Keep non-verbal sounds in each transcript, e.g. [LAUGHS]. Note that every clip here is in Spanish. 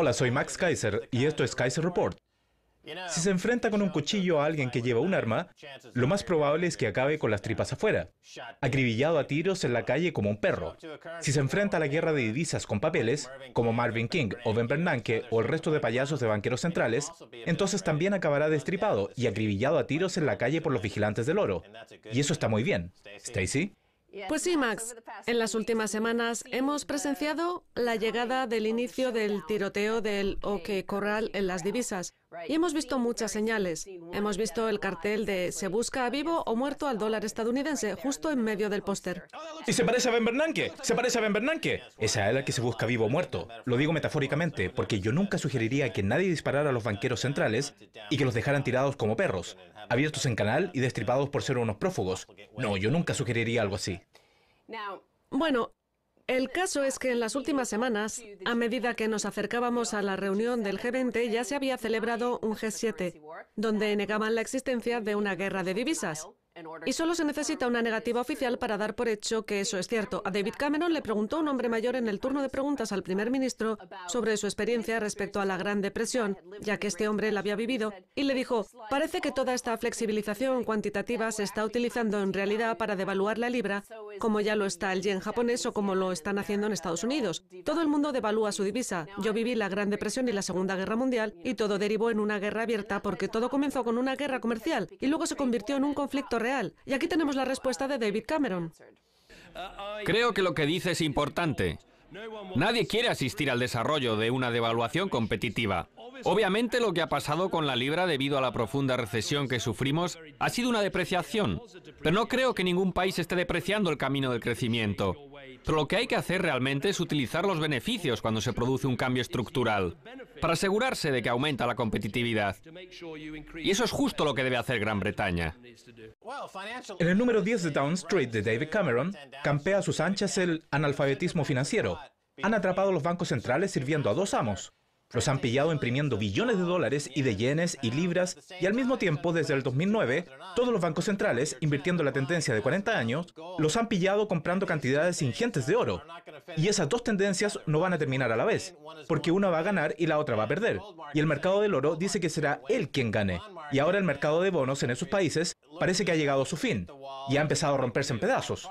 Hola, soy Max Kaiser y esto es Kaiser Report. Si se enfrenta con un cuchillo a alguien que lleva un arma, lo más probable es que acabe con las tripas afuera, acribillado a tiros en la calle como un perro. Si se enfrenta a la guerra de divisas con papeles, como Marvin King o Ben Bernanke o el resto de payasos de banqueros centrales, entonces también acabará destripado y acribillado a tiros en la calle por los vigilantes del oro. Y eso está muy bien. Stacy. Pues sí, Max. En las últimas semanas hemos presenciado la llegada del inicio del tiroteo del Oque Corral en las divisas. Y hemos visto muchas señales. Hemos visto el cartel de se busca vivo o muerto al dólar estadounidense justo en medio del póster. Y se parece a Ben Bernanke. Se parece a Ben Bernanke. Esa es la que se busca vivo o muerto. Lo digo metafóricamente porque yo nunca sugeriría que nadie disparara a los banqueros centrales y que los dejaran tirados como perros, abiertos en canal y destripados por ser unos prófugos. No, yo nunca sugeriría algo así. Bueno, el caso es que en las últimas semanas, a medida que nos acercábamos a la reunión del G20, ya se había celebrado un G7, donde negaban la existencia de una guerra de divisas y solo se necesita una negativa oficial para dar por hecho que eso es cierto. A David Cameron le preguntó un hombre mayor en el turno de preguntas al primer ministro sobre su experiencia respecto a la Gran Depresión, ya que este hombre la había vivido, y le dijo, parece que toda esta flexibilización cuantitativa se está utilizando en realidad para devaluar la libra, como ya lo está el yen japonés o como lo están haciendo en Estados Unidos. Todo el mundo devalúa su divisa. Yo viví la Gran Depresión y la Segunda Guerra Mundial y todo derivó en una guerra abierta porque todo comenzó con una guerra comercial y luego se convirtió en un conflicto real y aquí tenemos la respuesta de David Cameron. Creo que lo que dice es importante. Nadie quiere asistir al desarrollo de una devaluación competitiva. Obviamente lo que ha pasado con la libra debido a la profunda recesión que sufrimos ha sido una depreciación, pero no creo que ningún país esté depreciando el camino del crecimiento. Pero lo que hay que hacer realmente es utilizar los beneficios cuando se produce un cambio estructural, para asegurarse de que aumenta la competitividad. Y eso es justo lo que debe hacer Gran Bretaña. En el número 10 de Down Street de David Cameron, campea a sus anchas el analfabetismo financiero. Han atrapado los bancos centrales sirviendo a dos amos, los han pillado imprimiendo billones de dólares y de yenes y libras y al mismo tiempo, desde el 2009, todos los bancos centrales, invirtiendo la tendencia de 40 años, los han pillado comprando cantidades ingentes de oro. Y esas dos tendencias no van a terminar a la vez, porque una va a ganar y la otra va a perder. Y el mercado del oro dice que será él quien gane. Y ahora el mercado de bonos en esos países parece que ha llegado a su fin y ha empezado a romperse en pedazos.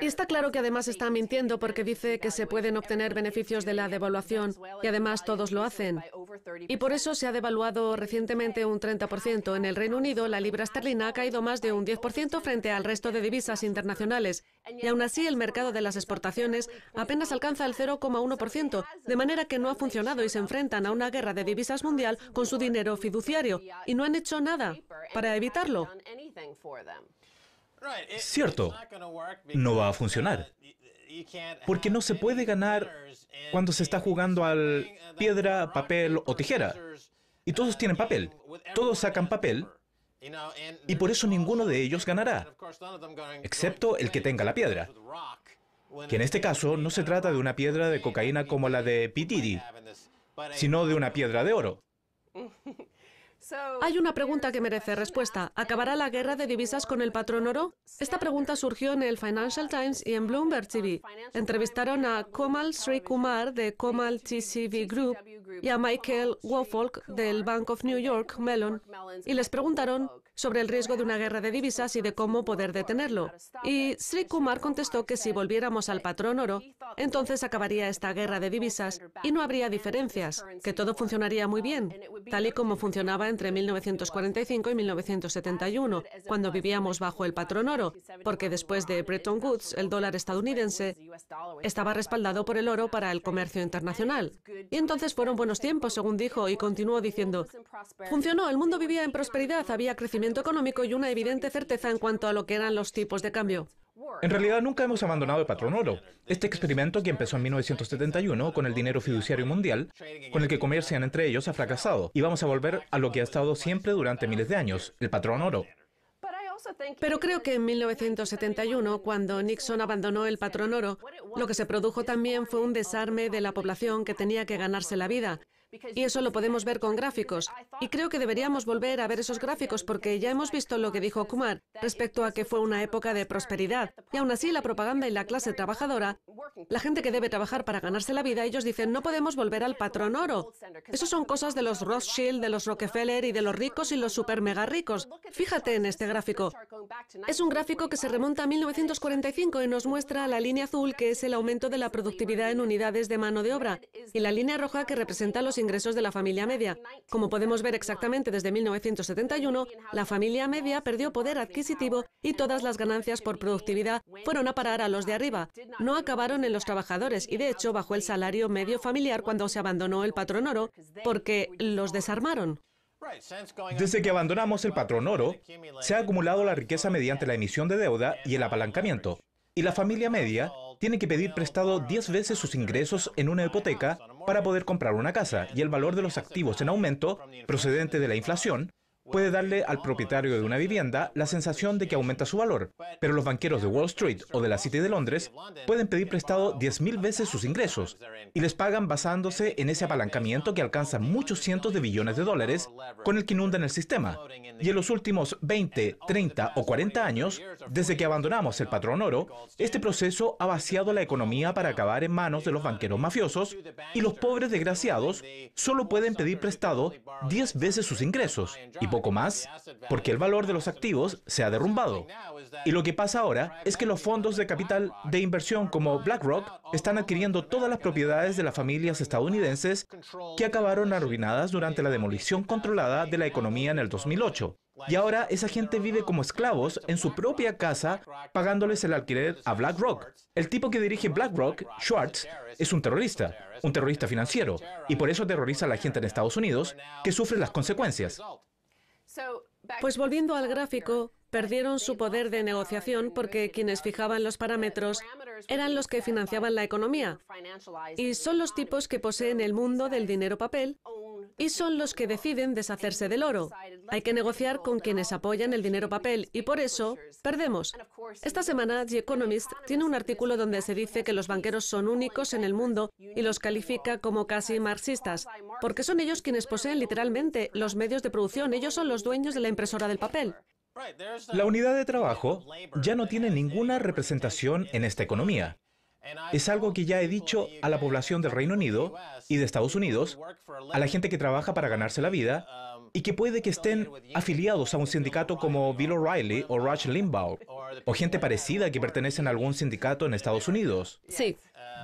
Y está claro que además está mintiendo porque dice que se pueden obtener beneficios de la devaluación y además todos lo hacen. Y por eso se ha devaluado recientemente un 30%. En el Reino Unido la libra esterlina ha caído más de un 10% frente al resto de divisas internacionales. Y aún así el mercado de las exportaciones apenas alcanza el 0,1%, de manera que no ha funcionado y se enfrentan a una guerra de divisas mundial con su dinero fiduciario. Y no han hecho nada para evitarlo. Cierto, no va a uh, funcionar. Porque no se puede ganar cuando se está jugando al uh, piedra, papel o tijera. Y uh, todos tienen papel. Todos sacan papel. Y por eso ninguno de ellos ganará. Excepto el que tenga la piedra. Que en este caso no se trata de una piedra de cocaína como la de Pitiri, sino de una piedra de oro. [LAUGHS] Hay una pregunta que merece respuesta. ¿Acabará la guerra de divisas con el patrón oro? Esta pregunta surgió en el Financial Times y en Bloomberg TV. Entrevistaron a Komal Kumar de Komal TCV Group y a Michael Wofolk del Bank of New York Mellon y les preguntaron sobre el riesgo de una guerra de divisas y de cómo poder detenerlo. Y Sri Kumar contestó que si volviéramos al patrón oro, entonces acabaría esta guerra de divisas y no habría diferencias, que todo funcionaría muy bien tal y como funcionaba entre 1945 y 1971, cuando vivíamos bajo el patrón oro, porque después de Bretton Woods, el dólar estadounidense estaba respaldado por el oro para el comercio internacional. Y entonces fueron buenos tiempos, según dijo, y continuó diciendo, funcionó, el mundo vivía en prosperidad, había crecimiento económico y una evidente certeza en cuanto a lo que eran los tipos de cambio. En realidad nunca hemos abandonado el patrón oro. Este experimento que empezó en 1971 con el dinero fiduciario mundial, con el que comercian entre ellos, ha fracasado y vamos a volver a lo que ha estado siempre durante miles de años, el patrón oro. Pero creo que en 1971, cuando Nixon abandonó el patrón oro, lo que se produjo también fue un desarme de la población que tenía que ganarse la vida. Y eso lo podemos ver con gráficos. Y creo que deberíamos volver a ver esos gráficos porque ya hemos visto lo que dijo Kumar respecto a que fue una época de prosperidad. Y aún así la propaganda y la clase trabajadora, la gente que debe trabajar para ganarse la vida, ellos dicen no podemos volver al patrón oro. Eso son cosas de los Rothschild, de los Rockefeller y de los ricos y los super mega ricos. Fíjate en este gráfico. Es un gráfico que se remonta a 1945 y nos muestra la línea azul que es el aumento de la productividad en unidades de mano de obra y la línea roja que representa los ingresos de la familia media. Como podemos ver exactamente desde 1971, la familia media perdió poder adquisitivo y todas las ganancias por productividad fueron a parar a los de arriba. No acabaron en los trabajadores y de hecho bajó el salario medio familiar cuando se abandonó el patrón oro porque los desarmaron. Desde que abandonamos el patrón oro, se ha acumulado la riqueza mediante la emisión de deuda y el apalancamiento. Y la familia media tiene que pedir prestado 10 veces sus ingresos en una hipoteca para poder comprar una casa y el valor de los activos en aumento, procedente de la inflación, puede darle al propietario de una vivienda la sensación de que aumenta su valor, pero los banqueros de Wall Street o de la City de Londres pueden pedir prestado 10.000 veces sus ingresos y les pagan basándose en ese apalancamiento que alcanza muchos cientos de billones de dólares con el que inundan el sistema. Y en los últimos 20, 30 o 40 años, desde que abandonamos el patrón oro, este proceso ha vaciado la economía para acabar en manos de los banqueros mafiosos y los pobres desgraciados solo pueden pedir prestado 10 veces sus ingresos poco más, porque el valor de los activos se ha derrumbado. Y lo que pasa ahora es que los fondos de capital de inversión como BlackRock están adquiriendo todas las propiedades de las familias estadounidenses que acabaron arruinadas durante la demolición controlada de la economía en el 2008. Y ahora esa gente vive como esclavos en su propia casa pagándoles el alquiler a BlackRock. El tipo que dirige BlackRock, Schwartz, es un terrorista, un terrorista financiero, y por eso terroriza a la gente en Estados Unidos, que sufre las consecuencias. Pues volviendo al gráfico, perdieron su poder de negociación porque quienes fijaban los parámetros eran los que financiaban la economía y son los tipos que poseen el mundo del dinero papel y son los que deciden deshacerse del oro. Hay que negociar con quienes apoyan el dinero papel y por eso perdemos. Esta semana The Economist tiene un artículo donde se dice que los banqueros son únicos en el mundo y los califica como casi marxistas, porque son ellos quienes poseen literalmente los medios de producción, ellos son los dueños de la impresora del papel. La unidad de trabajo ya no tiene ninguna representación en esta economía. Es algo que ya he dicho a la población del Reino Unido y de Estados Unidos, a la gente que trabaja para ganarse la vida um, y que puede que estén afiliados a un sindicato como Bill O'Reilly o Rush Limbaugh o gente parecida que pertenece a algún sindicato en Estados Unidos. Sí.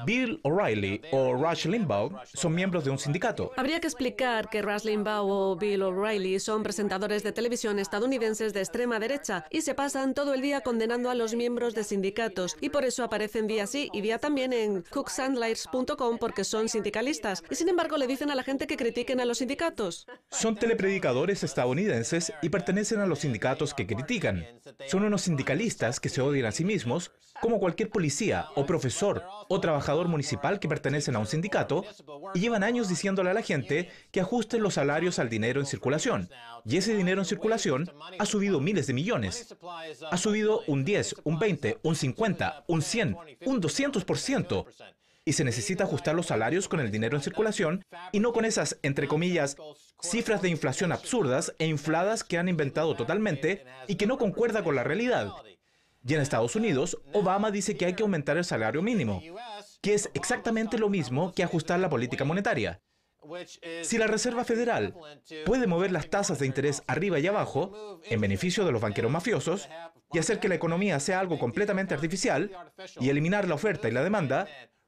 Bill O'Reilly o Rush Limbaugh son miembros de un sindicato. Habría que explicar que Rush Limbaugh o Bill O'Reilly son presentadores de televisión estadounidenses de extrema derecha y se pasan todo el día condenando a los miembros de sindicatos y por eso aparecen día sí y día también en cooksandlights.com porque son sindicalistas y sin embargo le dicen a la gente que critiquen a los sindicatos. Son telepredicadores estadounidenses y pertenecen a los sindicatos que critican. Son unos sindicalistas que se odian a sí mismos como cualquier policía o profesor o trabajador municipal que pertenecen a un sindicato y llevan años diciéndole a la gente que ajusten los salarios al dinero en circulación. Y ese dinero en circulación ha subido miles de millones. Ha subido un 10, un 20, un 50, un 100, un 200% y se necesita ajustar los salarios con el dinero en circulación y no con esas, entre comillas, cifras de inflación absurdas e infladas que han inventado totalmente y que no concuerda con la realidad. Y en Estados Unidos, Obama dice que hay que aumentar el salario mínimo que es exactamente lo mismo que ajustar la política monetaria. Si la Reserva Federal puede mover las tasas de interés arriba y abajo, en beneficio de los banqueros mafiosos, y hacer que la economía sea algo completamente artificial, y eliminar la oferta y la demanda,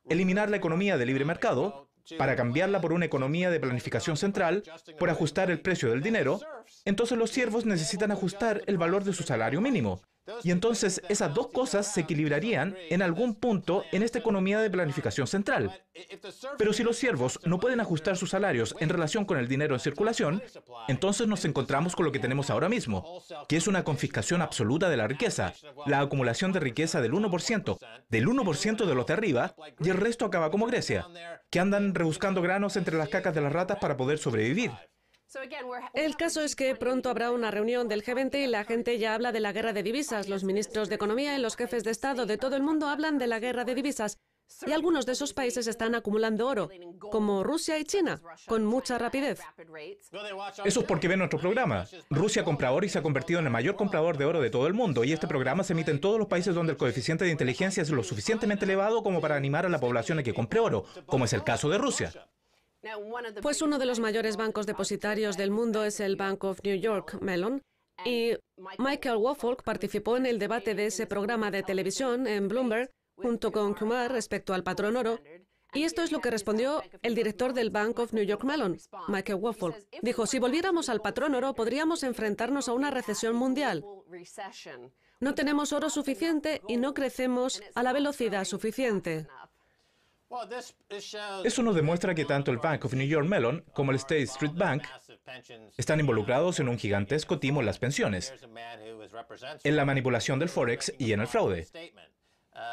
eliminar la economía de libre mercado, para cambiarla por una economía de planificación central, por ajustar el precio del dinero, entonces los siervos necesitan ajustar el valor de su salario mínimo, y entonces esas dos cosas se equilibrarían en algún punto en esta economía de planificación central. Pero si los siervos no pueden ajustar sus salarios en relación con el dinero en circulación, entonces nos encontramos con lo que tenemos ahora mismo, que es una confiscación absoluta de la riqueza, la acumulación de riqueza del 1%, del 1% de los de arriba, y el resto acaba como Grecia, que andan rebuscando granos entre las cacas de las ratas para poder sobrevivir. El caso es que pronto habrá una reunión del G20 y la gente ya habla de la guerra de divisas. Los ministros de Economía y los jefes de Estado de todo el mundo hablan de la guerra de divisas. Y algunos de esos países están acumulando oro, como Rusia y China, con mucha rapidez. Eso es porque ven nuestro programa. Rusia compra oro y se ha convertido en el mayor comprador de oro de todo el mundo, y este programa se emite en todos los países donde el coeficiente de inteligencia es lo suficientemente elevado como para animar a la población a que compre oro, como es el caso de Rusia. Pues uno de los mayores bancos depositarios del mundo es el Bank of New York, Mellon, y Michael Woffolk participó en el debate de ese programa de televisión en Bloomberg junto con Kumar respecto al patrón oro. Y esto es lo que respondió el director del Bank of New York Mellon, Michael Woffolk, Dijo, si volviéramos al patrón oro, podríamos enfrentarnos a una recesión mundial. No tenemos oro suficiente y no crecemos a la velocidad suficiente. Eso nos demuestra que tanto el Bank of New York Mellon como el State Street Bank están involucrados en un gigantesco timo en las pensiones, en la manipulación del Forex y en el fraude.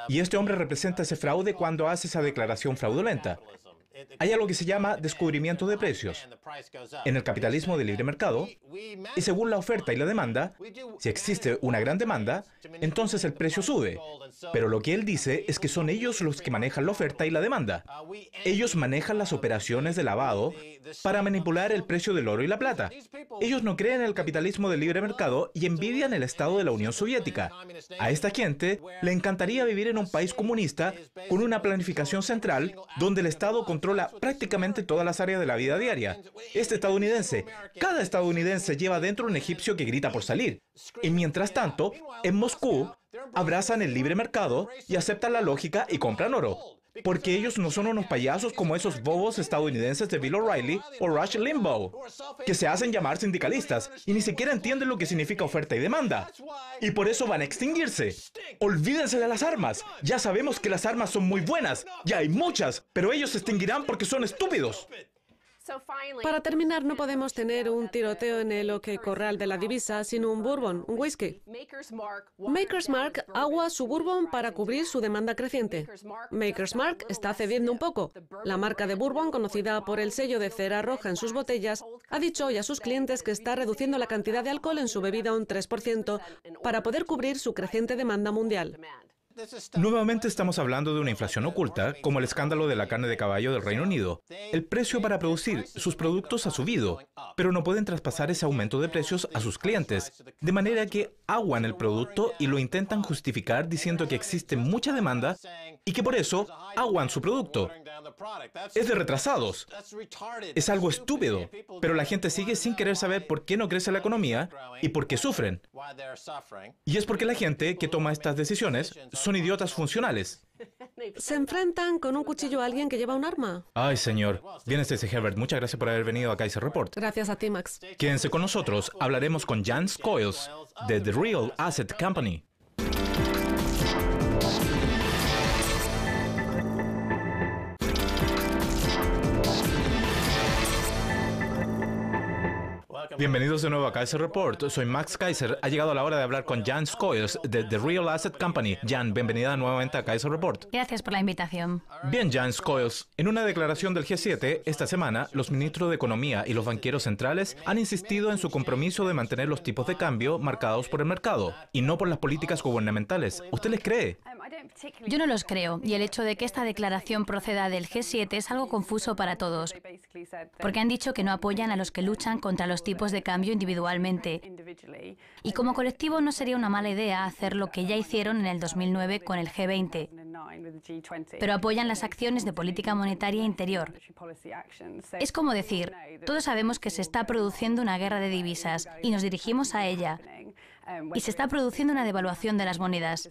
Y este hombre representa ese fraude cuando hace esa declaración fraudulenta, hay algo que se llama descubrimiento de precios. En el capitalismo de libre mercado, y según la oferta y la demanda, si existe una gran demanda, entonces el precio sube. Pero lo que él dice es que son ellos los que manejan la oferta y la demanda. Ellos manejan las operaciones de lavado para manipular el precio del oro y la plata. Ellos no creen en el capitalismo de libre mercado y envidian el estado de la Unión Soviética. A esta gente le encantaría vivir en un país comunista con una planificación central donde el Estado controla controla prácticamente todas las áreas de la vida diaria. Este estadounidense, cada estadounidense lleva dentro un egipcio que grita por salir. Y mientras tanto, en Moscú, abrazan el libre mercado y aceptan la lógica y compran oro porque ellos no son unos payasos como esos bobos estadounidenses de Bill O'Reilly o Rush Limbaugh, que se hacen llamar sindicalistas y ni siquiera entienden lo que significa oferta y demanda. Y por eso van a extinguirse. Olvídense de las armas. Ya sabemos que las armas son muy buenas, ya hay muchas, pero ellos se extinguirán porque son estúpidos. Para terminar, no podemos tener un tiroteo en el Oque Corral de la Divisa sino un bourbon, un whisky. Maker's Mark, agua bourbon para cubrir su demanda creciente. Maker's Mark está cediendo un poco. La marca de bourbon, conocida por el sello de cera roja en sus botellas, ha dicho hoy a sus clientes que está reduciendo la cantidad de alcohol en su bebida un 3% para poder cubrir su creciente demanda mundial. Nuevamente estamos hablando de una inflación oculta, como el escándalo de la carne de caballo del Reino Unido. El precio para producir sus productos ha subido, pero no pueden traspasar ese aumento de precios a sus clientes, de manera que aguan el producto y lo intentan justificar diciendo que existe mucha demanda y que por eso aguan su producto. Es de retrasados. Es algo estúpido, pero la gente sigue sin querer saber por qué no crece la economía y por qué sufren. Y es porque la gente que toma estas decisiones son idiotas funcionales. Se enfrentan con un cuchillo a alguien que lleva un arma. Ay, señor. Bien, Stacy este Herbert, muchas gracias por haber venido a Kaiser Report. Gracias a ti, Max. Quédense con nosotros. Hablaremos con Jan Coils de The Real Asset Company. Bienvenidos de nuevo a Kaiser Report. Soy Max Kaiser. Ha llegado la hora de hablar con Jan Scoyes de The Real Asset Company. Jan, bienvenida nuevamente a Kaiser Report. Gracias por la invitación. Bien, Jan Scoyes. En una declaración del G7 esta semana, los ministros de Economía y los banqueros centrales han insistido en su compromiso de mantener los tipos de cambio marcados por el mercado y no por las políticas gubernamentales. ¿Usted les cree? Yo no los creo, y el hecho de que esta declaración proceda del G7 es algo confuso para todos, porque han dicho que no apoyan a los que luchan contra los tipos de cambio individualmente. Y como colectivo no sería una mala idea hacer lo que ya hicieron en el 2009 con el G20, pero apoyan las acciones de política monetaria interior. Es como decir, todos sabemos que se está produciendo una guerra de divisas y nos dirigimos a ella, y se está produciendo una devaluación de las monedas.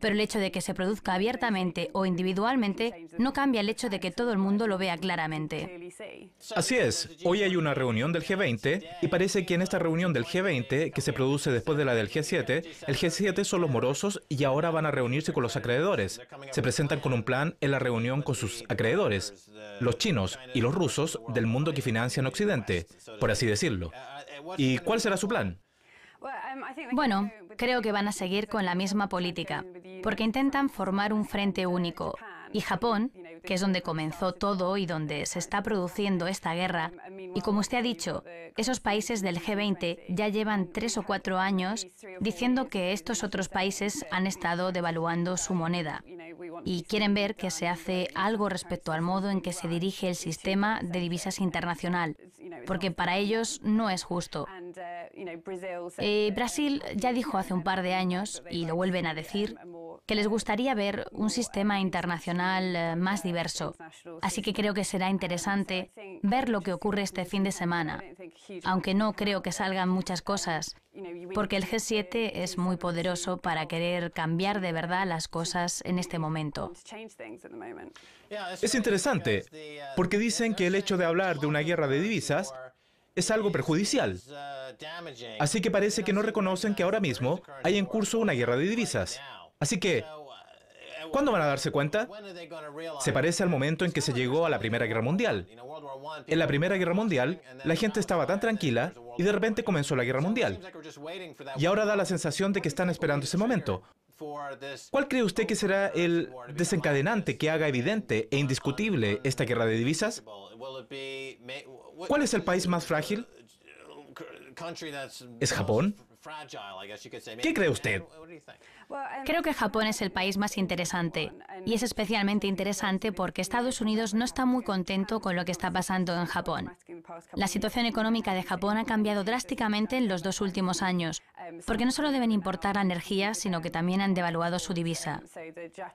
Pero el hecho de que se produzca abiertamente o individualmente no cambia el hecho de que todo el mundo lo vea claramente. Así es, hoy hay una reunión del G20 y parece que en esta reunión del G20, que se produce después de la del G7, el G7 son los morosos y ahora van a reunirse con los acreedores. Se presentan con un plan en la reunión con sus acreedores, los chinos y los rusos del mundo que financian Occidente, por así decirlo. ¿Y cuál será su plan? Bueno, uh, creo que van a seguir con la misma política, porque intentan formar un frente único. Y Japón, que es donde comenzó todo y donde se está produciendo esta guerra, um, y como usted ha dicho, esos países del G20 ya llevan tres o cuatro años diciendo que estos otros países han estado devaluando su um, moneda y quieren ver que se hace algo respecto al modo en que se dirige el sistema de divisas internacional, porque para ellos no es justo. Eh, eh, Brasil uh, ya dijo hace un par de años, y lo vuelven a decir, uh, que les gustaría ver un sistema internacional eh, más diverso. Así que creo que será interesante ver lo que ocurre este fin de semana, aunque no creo que salgan muchas cosas, porque el G7 es muy poderoso para querer cambiar de verdad las cosas en este momento. Es interesante, porque dicen que el hecho de hablar de una guerra de divisas es algo perjudicial. Así que parece que no reconocen que ahora mismo hay en curso una guerra de divisas. Así que, ¿cuándo van a darse cuenta? Se parece al momento en que se llegó a la Primera Guerra Mundial. En la Primera Guerra Mundial, la gente estaba tan tranquila y de repente comenzó la Guerra Mundial. Y ahora da la sensación de que están esperando ese momento, ¿Cuál cree usted que será el desencadenante que haga evidente e indiscutible esta guerra de divisas? ¿Cuál es el país más frágil? ¿Es Japón? ¿Qué cree usted? Creo que Japón es el país más interesante y es especialmente interesante porque Estados Unidos no está muy contento con lo que está pasando en Japón. La situación económica de Japón ha cambiado drásticamente en los dos últimos años porque no solo deben importar la energía, sino que también han devaluado su divisa.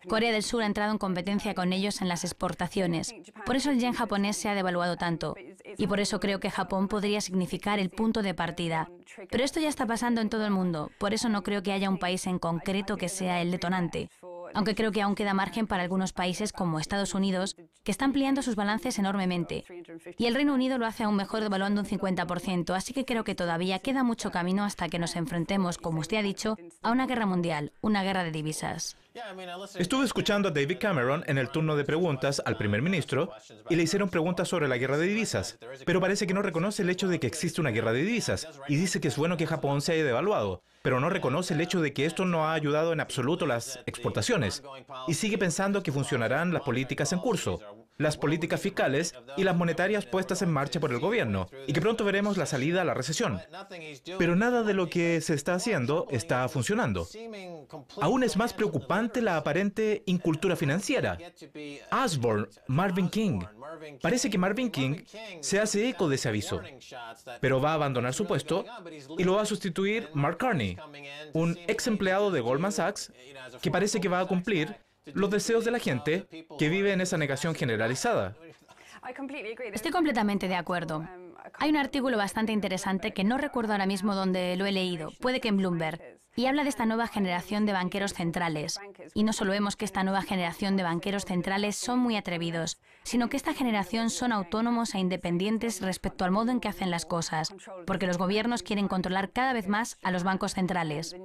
Corea del Sur ha entrado en competencia con ellos en las exportaciones. Por eso el yen japonés se ha devaluado tanto. Y por eso creo que Japón podría significar el punto de partida. Pero esto ya está pasando en todo el mundo. Por eso no creo que haya un país en concreto que sea el detonante aunque creo que aún queda margen para algunos países como Estados Unidos, que está ampliando sus balances enormemente. Y el Reino Unido lo hace aún mejor devaluando un 50%, así que creo que todavía queda mucho camino hasta que nos enfrentemos, como usted ha dicho, a una guerra mundial, una guerra de divisas. Estuve escuchando a David Cameron en el turno de preguntas al primer ministro y le hicieron preguntas sobre la guerra de divisas, pero parece que no reconoce el hecho de que existe una guerra de divisas y dice que es bueno que Japón se haya devaluado, pero no reconoce el hecho de que esto no ha ayudado en absoluto las exportaciones y sigue pensando que funcionarán las políticas en curso las políticas fiscales y las monetarias puestas en marcha por el gobierno, y que pronto veremos la salida a la recesión. Pero nada de lo que se está haciendo está funcionando. Aún es más preocupante la aparente incultura financiera. Osborne, Marvin King. Parece que Marvin King se hace eco de ese aviso, pero va a abandonar su puesto y lo va a sustituir Mark Carney, un ex empleado de Goldman Sachs que parece que va a cumplir los deseos de la gente que vive en esa negación generalizada. Estoy completamente de acuerdo. Hay un artículo bastante interesante que no recuerdo ahora mismo dónde lo he leído, puede que en Bloomberg, y habla de esta nueva generación de banqueros centrales. Y no solo vemos que esta nueva generación de banqueros centrales son muy atrevidos, sino que esta generación son autónomos e independientes respecto al modo en que hacen las cosas, porque los gobiernos quieren controlar cada vez más a los bancos centrales.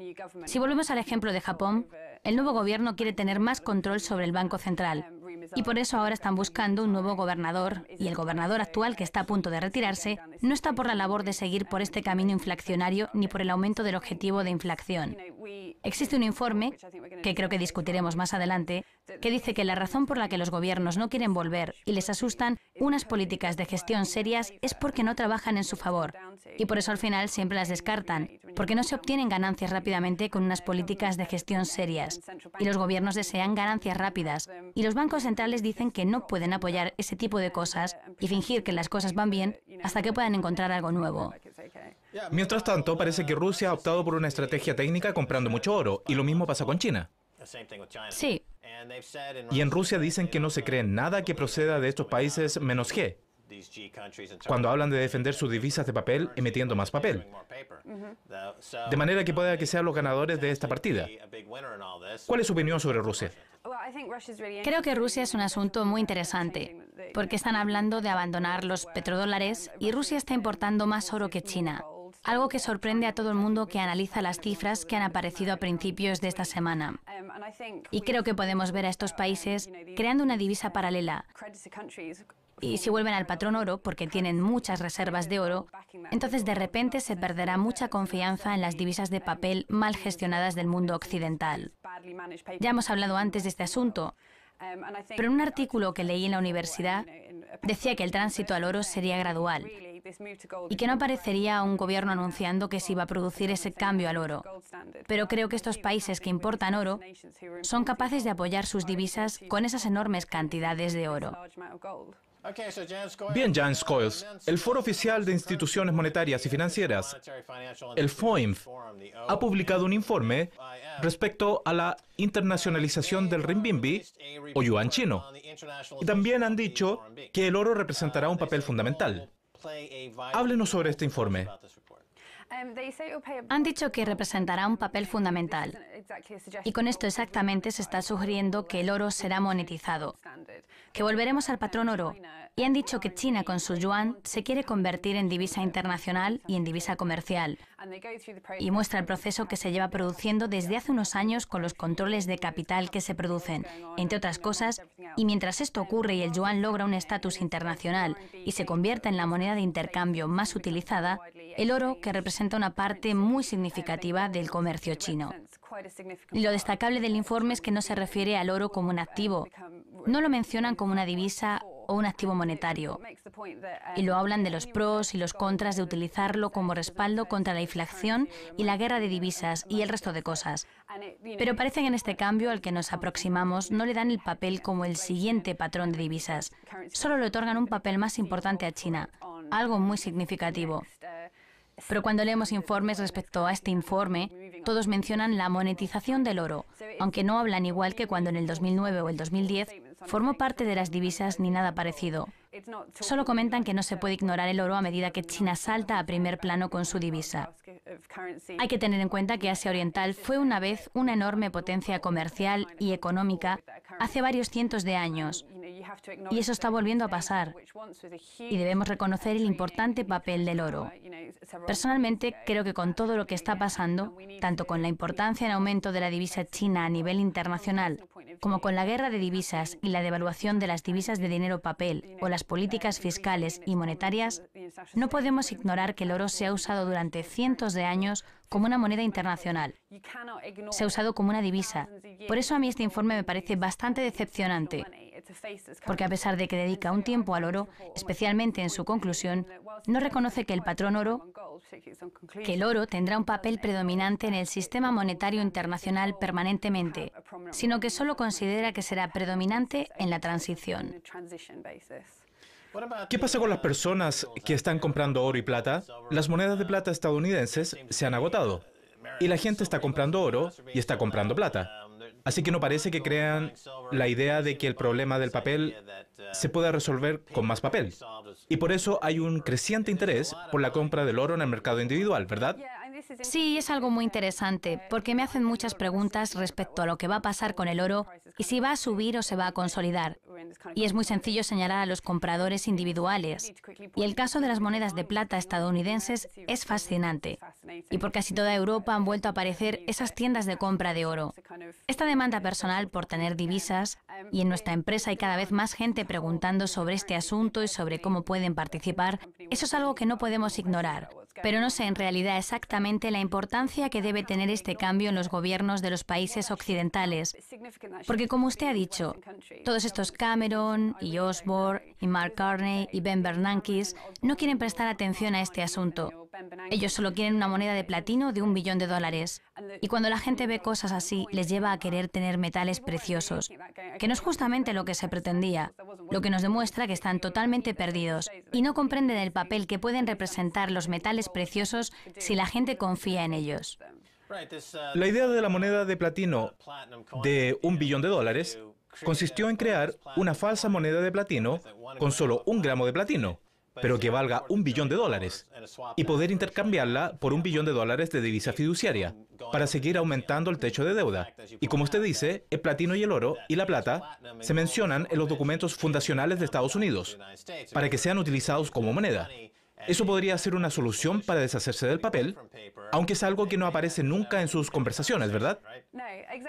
Si volvemos al ejemplo de Japón, el nuevo gobierno quiere tener más control sobre el Banco Central. Y por eso ahora están buscando un nuevo gobernador. Y el gobernador actual, que está a punto de retirarse, no está por la labor de seguir por este camino inflacionario ni por el aumento del objetivo de inflación. Existe un informe, que creo que discutiremos más adelante, que dice que la razón por la que los gobiernos no quieren volver y les asustan unas políticas de gestión serias es porque no trabajan en su favor. Y por eso al final siempre las descartan, porque no se obtienen ganancias rápidamente con unas políticas de gestión serias. Y los gobiernos desean ganancias rápidas. Y los bancos dicen que no pueden apoyar ese tipo de cosas y fingir que las cosas van bien hasta que puedan encontrar algo nuevo. Mientras tanto, parece que Rusia ha optado por una estrategia técnica comprando mucho oro, y lo mismo pasa con China. Sí. Y en Rusia dicen que no se cree nada que proceda de estos países menos G, cuando hablan de defender sus divisas de papel emitiendo más papel. De manera que pueda que sean los ganadores de esta partida. ¿Cuál es su opinión sobre Rusia? Creo que Rusia es un asunto muy interesante, porque están hablando de abandonar los petrodólares y Rusia está importando más oro que China, algo que sorprende a todo el mundo que analiza las cifras que han aparecido a principios de esta semana. Y creo que podemos ver a estos países creando una divisa paralela. Y si vuelven al patrón oro, porque tienen muchas reservas de oro, entonces de repente se perderá mucha confianza en las divisas de papel mal gestionadas del mundo occidental. Ya hemos hablado antes de este asunto, um, pero en un artículo que leí en la universidad decía que el tránsito al oro sería gradual y que no aparecería un gobierno um, anunciando que se iba a producir ese cambio al oro. Pero creo que um, estos países que importan oro son capaces de apoyar sus divisas con esas enormes cantidades de oro. Bien, Jan Coyles, el Foro Oficial de Instituciones Monetarias y Financieras, el FOIMF, ha publicado un informe respecto a la internacionalización del renminbi o yuan chino. Y también han dicho que el oro representará un papel fundamental. Háblenos sobre este informe. Um, han dicho que representará un papel fundamental. Y con esto exactamente se está sugiriendo que el oro será monetizado, que volveremos al patrón oro. Y han dicho que China con su yuan se quiere convertir en divisa internacional y en divisa comercial. Y muestra el proceso que se lleva produciendo desde hace unos años con los controles de capital que se producen, entre otras cosas, y mientras esto ocurre y el yuan logra un estatus internacional y se convierte en la moneda de intercambio más utilizada, el oro que representa una parte muy significativa del comercio chino. Lo destacable del informe es que no se refiere al oro como un activo, no lo mencionan como una divisa o un activo monetario, y lo hablan de los pros y los contras de utilizarlo como respaldo contra la inflación y la guerra de divisas y el resto de cosas. Pero parece que en este cambio al que nos aproximamos no le dan el papel como el siguiente patrón de divisas, solo le otorgan un papel más importante a China, algo muy significativo. Pero cuando leemos informes respecto a este informe, todos mencionan la monetización del oro, aunque no hablan igual que cuando en el 2009 o el 2010 formó parte de las divisas ni nada parecido. Solo comentan que no se puede ignorar el oro a medida que China salta a primer plano con su divisa. Hay que tener en cuenta que Asia Oriental fue una vez una enorme potencia comercial y económica hace varios cientos de años y eso está volviendo a pasar y debemos reconocer el importante papel del oro. Personalmente, creo que con todo lo que está pasando, tanto con la importancia en aumento de la divisa china a nivel internacional, como con la guerra de divisas y la devaluación de las divisas de dinero papel o las uh, políticas fiscales y monetarias, no podemos ignorar que el oro se ha usado durante cientos de años como una moneda internacional. Se ha usado como una divisa. Por eso a mí este informe me parece bastante decepcionante porque a pesar de que dedica un oh, tiempo al oro, especialmente en su conclusión, uh, no reconoce que el patrón oro, que el oro tendrá un papel predominante en el sistema monetario internacional permanentemente, sino que solo considera que será predominante en la transición. ¿Qué pasa con las personas que están comprando oro y plata? Las monedas de plata estadounidenses se han agotado y la gente está comprando oro y está comprando plata. Así que no parece que crean la idea de que el problema del papel se pueda resolver con más papel. Y por eso hay un creciente interés por la compra del oro en el mercado individual, ¿verdad? Sí, es algo muy interesante, porque me hacen muchas preguntas respecto a lo que va a pasar con el oro y si va a subir o se va a consolidar. Y es muy sencillo señalar a los compradores individuales. Y el caso de las monedas de plata estadounidenses es fascinante. Y por casi toda Europa han vuelto a aparecer esas tiendas de compra de oro. Esta demanda personal por tener divisas, y en nuestra empresa hay cada vez más gente preguntando sobre este asunto y sobre cómo pueden participar, eso es algo que no podemos ignorar pero no sé en realidad exactamente la importancia que debe tener este cambio en los gobiernos de los países occidentales. Porque como usted ha dicho, todos estos Cameron y Osborne y Mark Carney y Ben Bernanke no quieren prestar atención a este asunto. Ellos solo quieren una moneda de platino de un billón de dólares. Y cuando la gente ve cosas así, les lleva a querer tener metales preciosos, que no es justamente lo que se pretendía, lo que nos demuestra que están totalmente perdidos y no comprenden el papel que pueden representar los metales preciosos si la gente confía en ellos. Uh, la idea de la moneda de platino de un billón de dólares consistió en crear una falsa moneda de platino con solo un gramo de platino pero que valga un billón de dólares, y poder intercambiarla por un billón de dólares de divisa fiduciaria para seguir aumentando el techo de deuda. Y como usted dice, el platino y el oro y la plata se mencionan en los documentos fundacionales de Estados Unidos para que sean utilizados como moneda. Eso podría ser una solución para deshacerse del papel, aunque es algo que no aparece nunca en sus conversaciones, ¿verdad?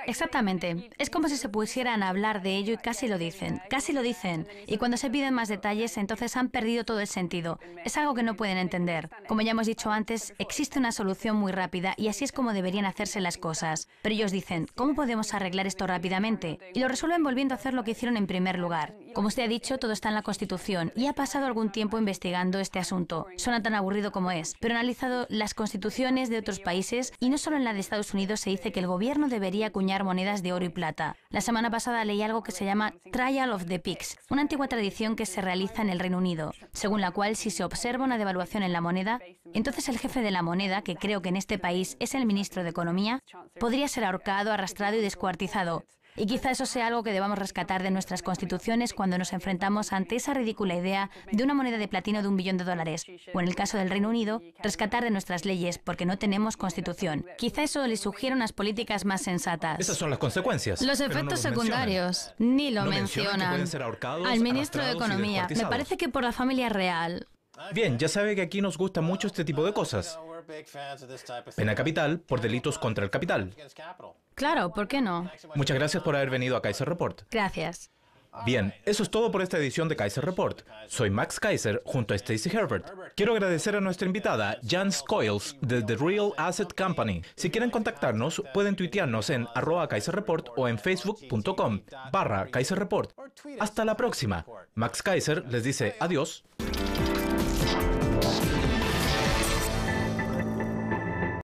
Exactamente. Es como si se pusieran a hablar de ello y casi lo dicen, casi lo dicen. Y cuando se piden más detalles, entonces han perdido todo el sentido. Es algo que no pueden entender. Como ya hemos dicho antes, existe una solución muy rápida y así es como deberían hacerse las cosas. Pero ellos dicen, ¿cómo podemos arreglar esto rápidamente? Y lo resuelven volviendo a hacer lo que hicieron en primer lugar. Como usted ha dicho, todo está en la Constitución y ha pasado algún tiempo investigando este asunto. Suena tan aburrido como es, pero he analizado las constituciones de otros países y no solo en la de Estados Unidos se dice que el gobierno debería acuñar monedas de oro y plata. La semana pasada leí algo que se llama Trial of the Pigs, una antigua tradición que se realiza en el Reino Unido, según la cual si se observa una devaluación en la moneda, entonces el jefe de la moneda, que creo que en este país es el ministro de Economía, podría ser ahorcado, arrastrado y descuartizado, y quizá eso sea algo que debamos rescatar de nuestras constituciones cuando nos enfrentamos ante esa ridícula idea de una moneda de platino de un billón de dólares, o en el caso del Reino Unido, rescatar de nuestras leyes porque no tenemos constitución. Quizá eso le sugiera unas políticas más sensatas. Esas son las consecuencias. Los efectos secundarios, ni lo mencionan. Al ministro de Economía, me parece que por la familia real. Bien, ya sabe que aquí nos gusta mucho este tipo de cosas. Pena capital por delitos contra el capital. Claro, ¿por qué no? Muchas gracias por haber venido a Kaiser Report. Gracias. Bien, eso es todo por esta edición de Kaiser Report. Soy Max Kaiser junto a Stacy Herbert. Quiero agradecer a nuestra invitada, Jan Scoils, de The Real Asset Company. Si quieren contactarnos, pueden tuitearnos en arroba Kaiser Report o en facebook.com barra Kaiser Report. Hasta la próxima. Max Kaiser les dice adiós.